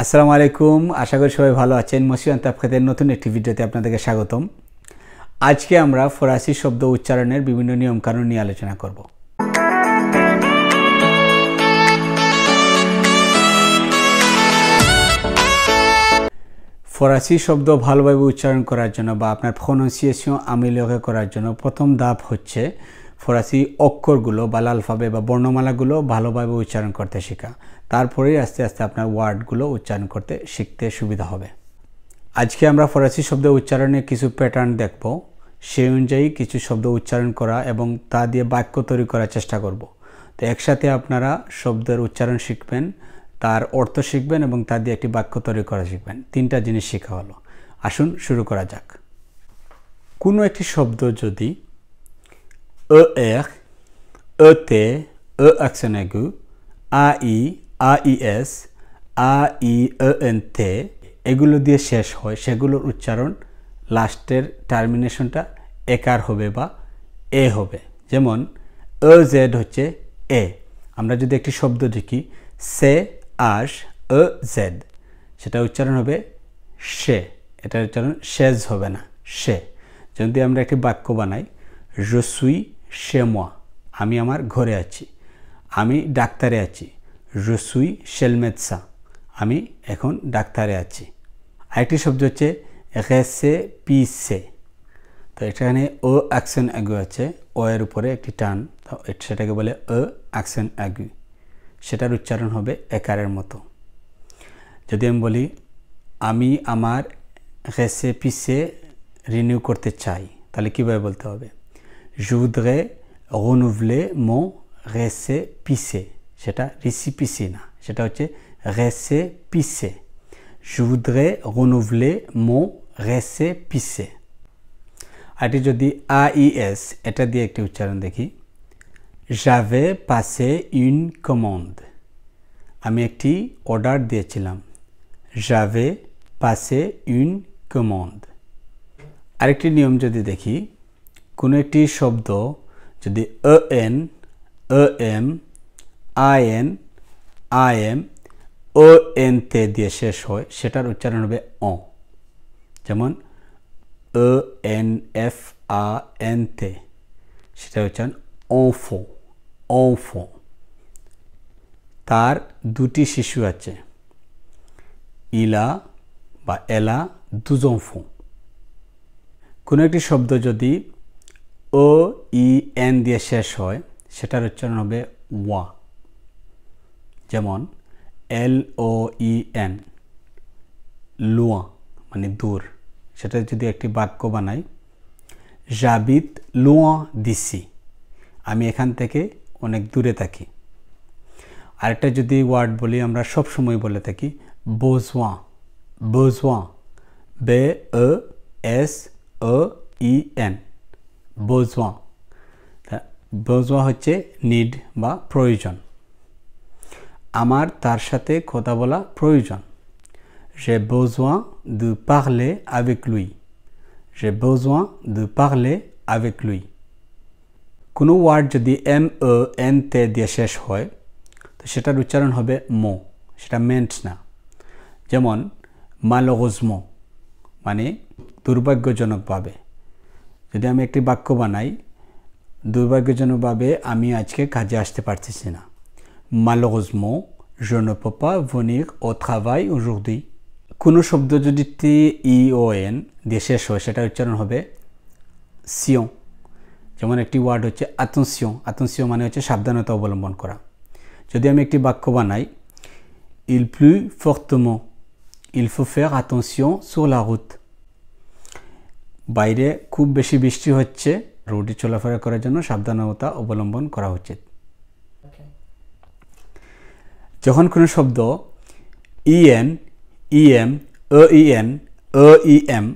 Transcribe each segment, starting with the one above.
আসসালামু আলাইকুম আশা করি সবাই ভালো আছেন মসিয়ান তাবখাতের নতুন একটি ভিডিওতে আপনাদেরকে স্বাগতম আজকে আমরা ফরাসি শব্দ উচ্চারণের বিভিন্ন নিয়মকানুন নিয়ে আলোচনা করব ফরাসি শব্দ ভালোভাবে উচ্চারণ করার জন্য বা আপনার প্রনাউন্সিয়েশন আমিলকে করার জন্য প্রথম ধাপ হচ্ছে ফরাসি অক্ষরগুলো বা লালফাবে বা বর্ণমালাগুলো ভালোভাবে উচ্চারণ করতে শেখা তারপরেই আস্তে আস্তে আপনার ওয়ার্ডগুলো উচ্চারণ করতে শিখতে সুবিধা হবে আজকে আমরা ফরাসি শব্দ উচ্চারণে কিছু প্যাটার্ন দেখব সেই অনুযায়ী কিছু শব্দ উচ্চারণ করা এবং তা দিয়ে বাক্য তৈরি করার চেষ্টা করব তো একসাথে আপনারা শব্দের উচ্চারণ শিখবেন তার অর্থ শিখবেন এবং তা দিয়ে একটি বাক্য তৈরি করা শিখবেন তিনটা জিনিস শেখা হলো আসুন শুরু করা যাক কোনো একটি শব্দ যদি ER, ET, E accent aigu, e AI, AIS, AIENT এগুলো দিয়ে শেষ হয় সেগুলোর উচ্চারণ লাস্টের টার্মিনেশনটা একার হবে বা এ হবে যেমন এ e জেড হচ্ছে এ আমরা যদি একটি শব্দ দেখি সে আস এ e জেড সেটা উচ্চারণ হবে সে এটার উচ্চারণ শেজ হবে না সে যদি আমরা একটি বাক্য বানাই রসুই শেমোয়া আমি আমার ঘরে আছি আমি ডাক্তারে আছি রসুই শেলমেৎসা আমি এখন ডাক্তারে আছি আরেকটি শব্দ হচ্ছে পি পিসে তো এখানে অ অ্যাকশন অ্যাগু আছে অ এর উপরে একটি টান তো সেটাকে বলে অ অ্যাকশন অ্যাগু সেটার উচ্চারণ হবে একারের মতো যদি আমি বলি আমি আমার রেসে পিসে রিনিউ করতে চাই তাহলে কীভাবে বলতে হবে je voudrais renouveler mon récépissé সেটা রেসিপিসি না সেটা হচ্ছে রেসেপিসে je voudrais renouveler mon রেসেপিসে আটি যদি আ ই এস এটা দিয়ে একটি উচ্চারণ দেখি জাভে পাসে ইন কমন্ড আমি একটি অর্ডার দিয়েছিলাম জাভে পাসে ইন কমন্ড আরেকটি নিয়ম যদি দেখি কোনো একটি শব্দ যদি A N A M I N I M O N তে দিয়ে শেষ হয় সেটার উচ্চারণ হবে অ যেমন A N F A N তে সেটা উচ্চারণ অফো অফো তার দুটি শিশু আছে ইলা বা এলা ফো কোনো একটি শব্দ যদি ও ই এন দিয়ে শেষ হয় সেটার উচ্চারণ হবে ওয়া যেমন এল ও ই এন লুয়া মানে দূর সেটা যদি একটি বাক্য বানাই জাবিত লুয়া দিসি আমি এখান থেকে অনেক দূরে থাকি আরেকটা যদি ওয়ার্ড বলি আমরা সব সময় বলে থাকি বোজওয়া বোজওয়া বে A S O E N বোজওয়া বোজওয়া হচ্ছে নিড বা প্রয়োজন আমার তার সাথে কথা বলা প্রয়োজন যে বোজওয়া দু পারলে আবেক লুই যে বোজওয়া দু পারলে আবেক লুই কোনো ওয়ার্ড যদি এম ও এন তে দিয়ে শেষ হয় তো সেটার উচ্চারণ হবে মো সেটা মেন্টস না যেমন মালগজমো মানে দুর্ভাগ্যজনকভাবে যদি আমি একটি বাক্য বানাই দুর্ভাগ্যজনকভাবে আমি আজকে কাজে আসতে পারতেছি না Malheureusement, জনপপা ভনিক ও pas ও রুদি কোনো শব্দ যদি তি ই ও এন দিয়ে শেষ হয় সেটা উচ্চারণ হবে সিয়ং যেমন একটি ওয়ার্ড হচ্ছে আতনসিয়ং আতনসিয় মানে হচ্ছে সাবধানতা অবলম্বন করা যদি আমি একটি বাক্য বানাই ইল প্লু ফর্তম ইল ফু সোলা রুথ বাইরে খুব বেশি বৃষ্টি হচ্ছে রোডে চলাফেরা করার জন্য সাবধানতা অবলম্বন করা উচিত যখন কোনো শব্দ ইএন ইএম অ ইএন অ ইএম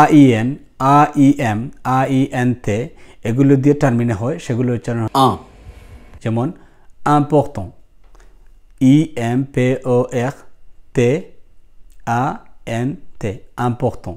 আ ইএন আ ইএম আ ইএন তে এগুলো দিয়ে টার্মিনে হয় সেগুলো উচ্চারণ আ যেমন পক্ত ই এম পে ও এক তে আ এন তে ইম্পর্টন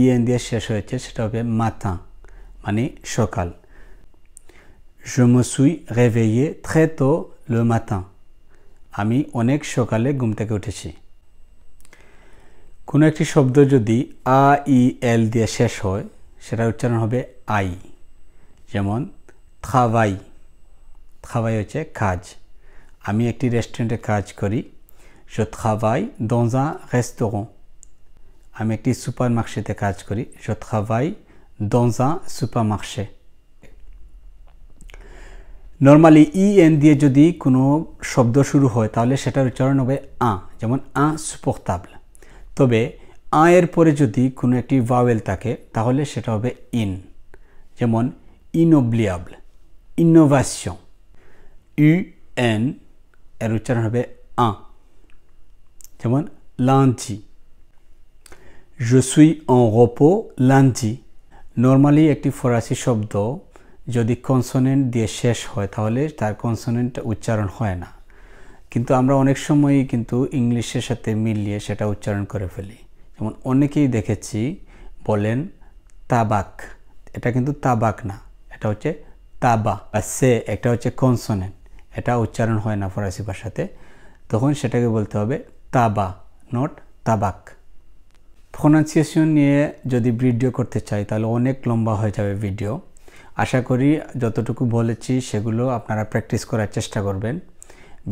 ইএন দিয়ে শেষ হয়েছে সেটা হবে মাথা মানে সকাল সুই me suis réveillé très মাথা আমি অনেক সকালে ঘুম থেকে উঠেছি কোনো একটি শব্দ যদি আ ই এল দিয়ে শেষ হয় সেটা উচ্চারণ হবে আই যেমন খাওয়াই খাওয়াই হচ্ছে কাজ আমি একটি রেস্টুরেন্টে কাজ করি সো travaille dans রেস্তোরাঁ আমি একটি সুপার মার্কশেতে কাজ করি je travaille dans un supermarché normally E N দিয়ে যদি কোনো শব্দ শুরু হয় তাহলে সেটার উচ্চারণ হবে আ যেমন আ সুপোক্তাবল তবে আ এর পরে যদি কোনো একটি ভাওয়েল থাকে তাহলে সেটা হবে ইন যেমন ইনোব্লিয়াবল ইনোভাসিয়ন ই এন এর উচ্চারণ হবে আ যেমন লাঞ্চি Je suis en repos lundi. Normally একটি ফরাসি শব্দ যদি কনসোনেন্ট দিয়ে শেষ হয় তাহলে তার কনসোনেন্ট উচ্চারণ হয় না কিন্তু আমরা অনেক সময়ই কিন্তু ইংলিশের সাথে মিলিয়ে সেটা উচ্চারণ করে ফেলি যেমন অনেকেই দেখেছি বলেন তাবাক এটা কিন্তু তাবাক না এটা হচ্ছে তাবা বা সে একটা হচ্ছে কনসোনেন্ট এটা উচ্চারণ হয় না ফরাসি ভাষাতে তখন সেটাকে বলতে হবে তাবা নট তাবাক প্রোনাউন্সিয়েশন নিয়ে যদি ভিডিও করতে চাই তাহলে অনেক লম্বা হয়ে যাবে ভিডিও আশা করি যতটুকু বলেছি সেগুলো আপনারা প্র্যাকটিস করার চেষ্টা করবেন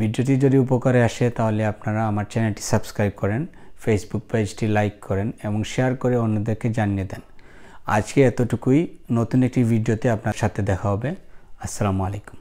ভিডিওটি যদি উপকারে আসে তাহলে আপনারা আমার চ্যানেলটি সাবস্ক্রাইব করেন ফেসবুক পেজটি লাইক করেন এবং শেয়ার করে অন্যদেরকে জানিয়ে দেন আজকে এতটুকুই নতুন একটি ভিডিওতে আপনার সাথে দেখা হবে আসসালামু আলাইকুম